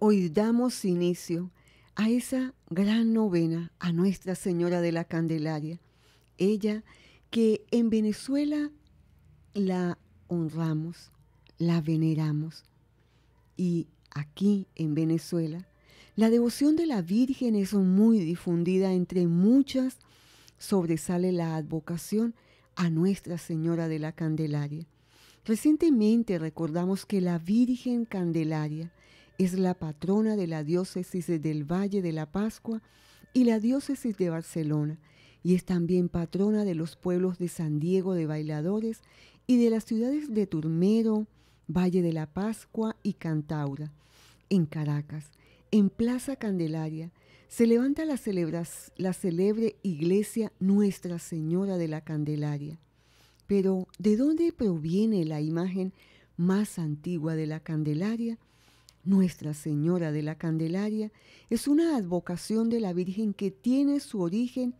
Hoy damos inicio a esa gran novena a Nuestra Señora de la Candelaria, ella que en Venezuela la honramos, la veneramos. Y aquí en Venezuela, la devoción de la Virgen es muy difundida entre muchas, sobresale la advocación a Nuestra Señora de la Candelaria. Recientemente recordamos que la Virgen Candelaria es la patrona de la diócesis del Valle de la Pascua y la diócesis de Barcelona, y es también patrona de los pueblos de San Diego de Bailadores y de las ciudades de Turmero, Valle de la Pascua y Cantaura. En Caracas, en Plaza Candelaria, se levanta la, celebre iglesia Nuestra Señora de la Candelaria. Pero, ¿de dónde proviene la imagen más antigua de la Candelaria? Nuestra Señora de la Candelaria es una advocación de la Virgen que tiene su origen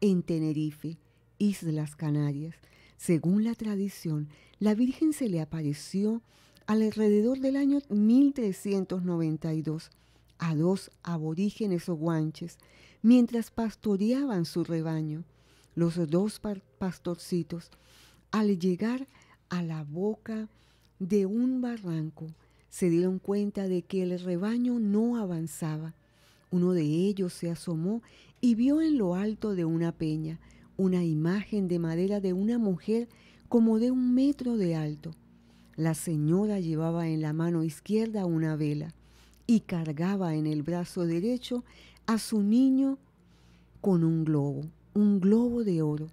en Tenerife, Islas Canarias. Según la tradición, la Virgen se le apareció alrededor del año 1392 a dos aborígenes o guanches mientras pastoreaban su rebaño. Los dos pastorcitos, al llegar a la boca de un barranco, se dieron cuenta de que el rebaño no avanzaba. Uno de ellos se asomó y vio en lo alto de una peña una imagen de madera de una mujer como de un metro de alto. La señora llevaba en la mano izquierda una vela y cargaba en el brazo derecho a su niño con un globo, un globo de oro,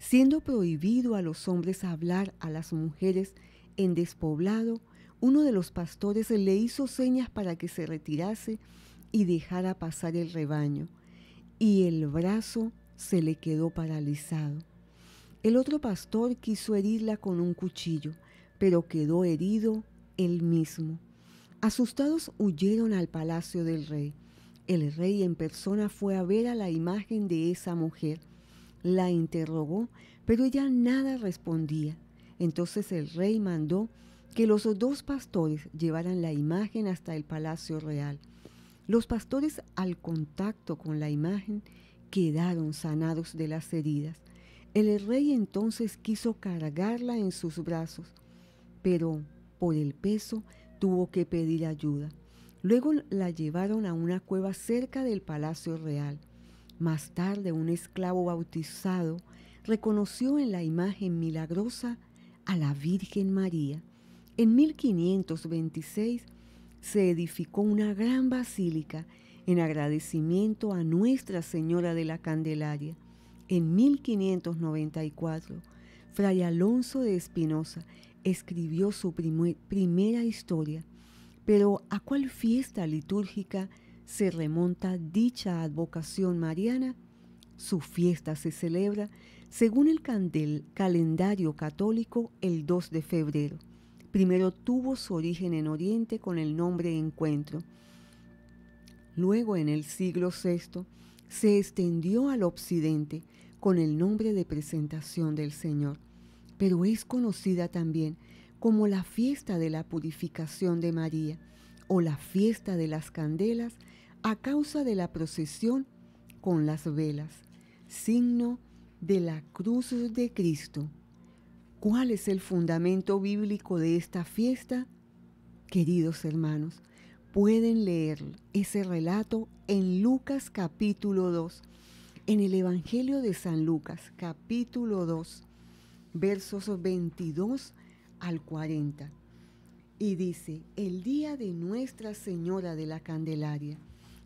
siendo prohibido a los hombres hablar a las mujeres en despoblado uno de los pastores le hizo señas para que se retirase y dejara pasar el rebaño, y el brazo se le quedó paralizado. El otro pastor quiso herirla con un cuchillo, pero quedó herido él mismo. Asustados huyeron al palacio del rey. El rey en persona fue a ver a la imagen de esa mujer. La interrogó, pero ella nada respondía. Entonces el rey mandó que los dos pastores llevaran la imagen hasta el palacio real. Los pastores al contacto con la imagen quedaron sanados de las heridas. El rey entonces quiso cargarla en sus brazos, pero por el peso tuvo que pedir ayuda. Luego la llevaron a una cueva cerca del palacio real. Más tarde un esclavo bautizado reconoció en la imagen milagrosa a la Virgen María en 1526 se edificó una gran basílica en agradecimiento a Nuestra Señora de la Candelaria. En 1594, Fray Alonso de Espinosa escribió su primera historia, pero ¿a cuál fiesta litúrgica se remonta dicha advocación mariana? Su fiesta se celebra, según el calendario católico, el 2 de febrero. Primero tuvo su origen en Oriente con el nombre Encuentro. Luego, en el siglo VI, se extendió al Occidente con el nombre de presentación del Señor, pero es conocida también como la fiesta de la purificación de María o la fiesta de las candelas a causa de la procesión con las velas, signo de la cruz de Cristo. ¿Cuál es el fundamento bíblico de esta fiesta? Queridos hermanos, pueden leer ese relato en Lucas capítulo 2, en el Evangelio de San Lucas capítulo 2, versos 22 al 40. Y dice, el día de Nuestra Señora de la Candelaria,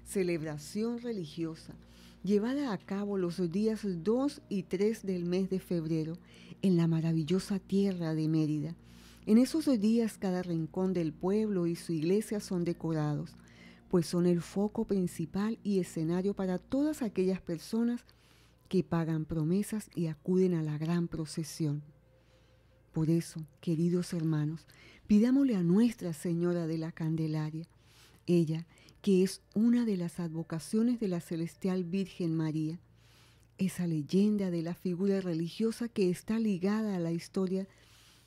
celebración religiosa, llevada a cabo los días 2 y 3 del mes de febrero en la maravillosa tierra de Mérida. En esos días cada rincón del pueblo y su iglesia son decorados, pues son el foco principal y escenario para todas aquellas personas que pagan promesas y acuden a la gran procesión. Por eso, queridos hermanos, pidámosle a Nuestra Señora de la Candelaria, ella que es una de las advocaciones de la celestial Virgen María, esa leyenda de la figura religiosa que está ligada a la historia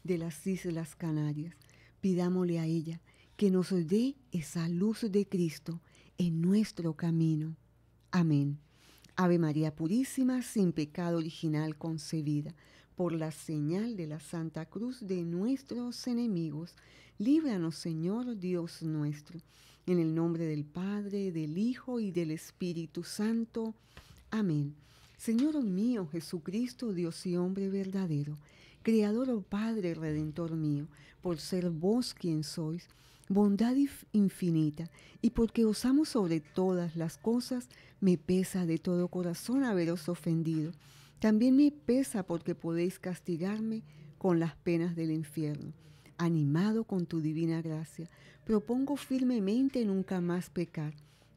de las Islas Canarias. Pidámosle a ella que nos dé esa luz de Cristo en nuestro camino. Amén. Ave María Purísima, sin pecado original concebida, por la señal de la Santa Cruz de nuestros enemigos, líbranos Señor Dios nuestro en el nombre del Padre, del Hijo y del Espíritu Santo. Amén. Señor mío, Jesucristo, Dios y hombre verdadero, Creador o oh Padre, Redentor mío, por ser vos quien sois, bondad infinita, y porque os amo sobre todas las cosas, me pesa de todo corazón haberos ofendido. También me pesa porque podéis castigarme con las penas del infierno animado con tu divina gracia, propongo firmemente nunca más pecar,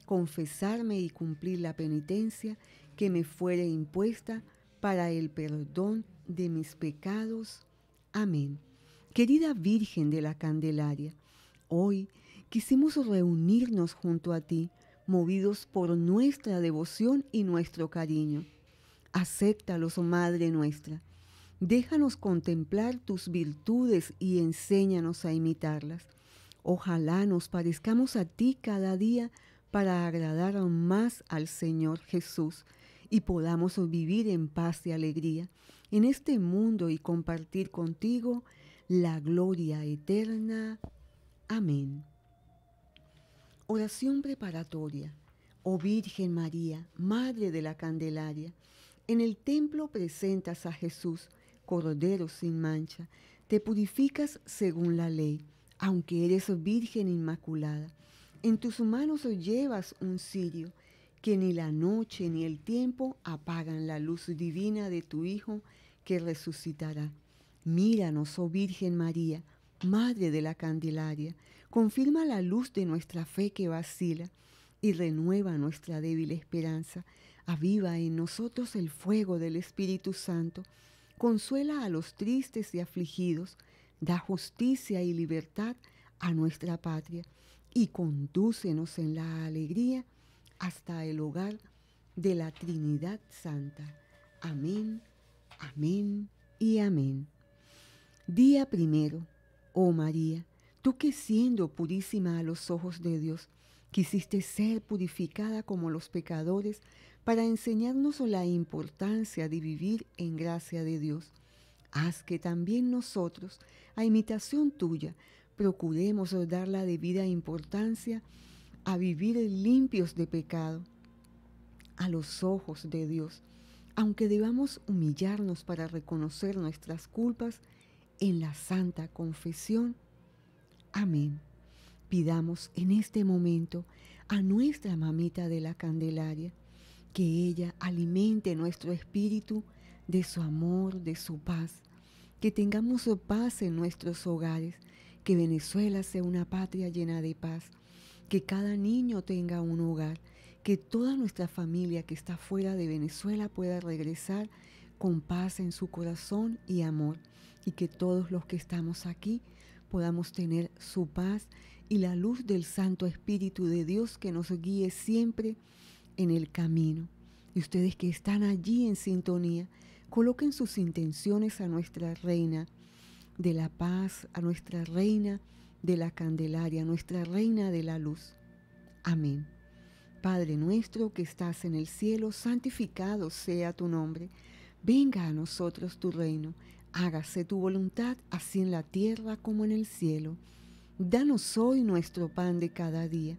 confesarme y cumplir la penitencia que me fuere impuesta para el perdón de mis pecados. Amén. Querida Virgen de la Candelaria, hoy quisimos reunirnos junto a ti, movidos por nuestra devoción y nuestro cariño. Acéptalos, oh Madre nuestra Déjanos contemplar tus virtudes y enséñanos a imitarlas. Ojalá nos parezcamos a ti cada día para agradar aún más al Señor Jesús y podamos vivir en paz y alegría en este mundo y compartir contigo la gloria eterna. Amén. Oración preparatoria. Oh Virgen María, Madre de la Candelaria, en el templo presentas a Jesús, Cordero sin mancha, te purificas según la ley, aunque eres virgen inmaculada. En tus manos llevas un cirio, que ni la noche ni el tiempo apagan la luz divina de tu Hijo que resucitará. Míranos, oh Virgen María, Madre de la Candelaria, confirma la luz de nuestra fe que vacila y renueva nuestra débil esperanza. Aviva en nosotros el fuego del Espíritu Santo consuela a los tristes y afligidos, da justicia y libertad a nuestra patria y condúcenos en la alegría hasta el hogar de la Trinidad Santa. Amén, amén y amén. Día primero, oh María, tú que siendo purísima a los ojos de Dios, quisiste ser purificada como los pecadores para enseñarnos la importancia de vivir en gracia de Dios. Haz que también nosotros, a imitación tuya, procuremos dar la debida importancia a vivir limpios de pecado a los ojos de Dios, aunque debamos humillarnos para reconocer nuestras culpas en la santa confesión. Amén. Pidamos en este momento a nuestra mamita de la Candelaria, que ella alimente nuestro espíritu de su amor, de su paz, que tengamos su paz en nuestros hogares, que Venezuela sea una patria llena de paz, que cada niño tenga un hogar, que toda nuestra familia que está fuera de Venezuela pueda regresar con paz en su corazón y amor, y que todos los que estamos aquí podamos tener su paz y la luz del Santo Espíritu de Dios que nos guíe siempre en el camino. Y ustedes que están allí en sintonía, coloquen sus intenciones a nuestra reina de la paz, a nuestra reina de la Candelaria, a nuestra reina de la luz. Amén. Padre nuestro que estás en el cielo, santificado sea tu nombre. Venga a nosotros tu reino. Hágase tu voluntad, así en la tierra como en el cielo. Danos hoy nuestro pan de cada día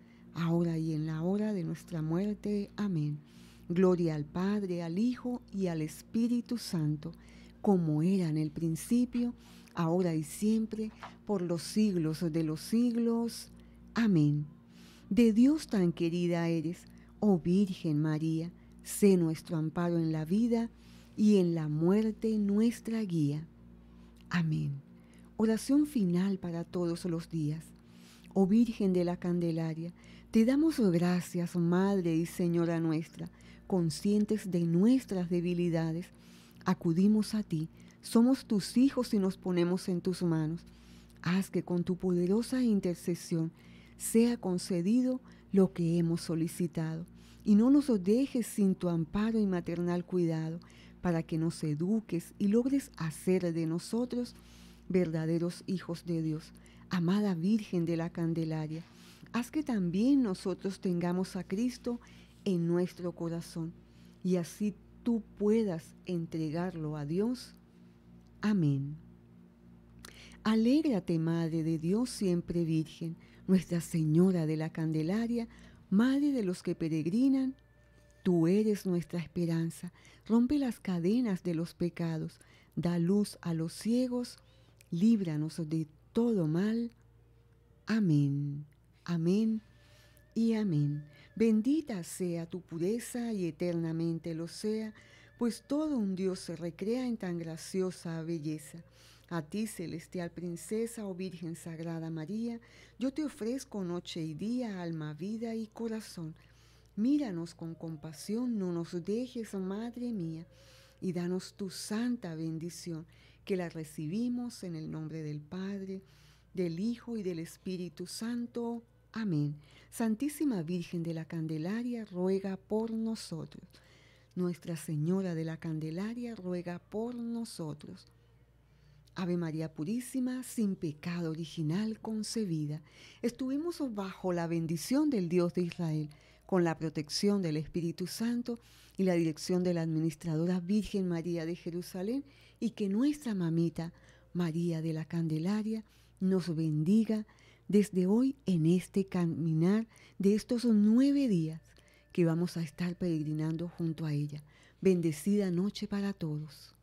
ahora y en la hora de nuestra muerte. Amén. Gloria al Padre, al Hijo y al Espíritu Santo, como era en el principio, ahora y siempre, por los siglos de los siglos. Amén. De Dios tan querida eres, oh Virgen María, sé nuestro amparo en la vida y en la muerte nuestra guía. Amén. Oración final para todos los días oh Virgen de la Candelaria, te damos gracias, Madre y Señora nuestra, conscientes de nuestras debilidades, acudimos a ti, somos tus hijos y nos ponemos en tus manos. Haz que con tu poderosa intercesión sea concedido lo que hemos solicitado y no nos dejes sin tu amparo y maternal cuidado para que nos eduques y logres hacer de nosotros verdaderos hijos de Dios Amada Virgen de la Candelaria, haz que también nosotros tengamos a Cristo en nuestro corazón y así tú puedas entregarlo a Dios. Amén. Alégrate, Madre de Dios siempre Virgen, Nuestra Señora de la Candelaria, Madre de los que peregrinan, tú eres nuestra esperanza, rompe las cadenas de los pecados, da luz a los ciegos, líbranos de todo mal. Amén, amén y amén. Bendita sea tu pureza y eternamente lo sea, pues todo un Dios se recrea en tan graciosa belleza. A ti, celestial princesa o oh Virgen Sagrada María, yo te ofrezco noche y día, alma, vida y corazón. Míranos con compasión, no nos dejes, Madre mía, y danos tu santa bendición que la recibimos en el nombre del Padre, del Hijo y del Espíritu Santo. Amén. Santísima Virgen de la Candelaria, ruega por nosotros. Nuestra Señora de la Candelaria, ruega por nosotros. Ave María Purísima, sin pecado original concebida. Estuvimos bajo la bendición del Dios de Israel con la protección del Espíritu Santo y la dirección de la Administradora Virgen María de Jerusalén y que nuestra mamita María de la Candelaria nos bendiga desde hoy en este caminar de estos nueve días que vamos a estar peregrinando junto a ella. Bendecida noche para todos.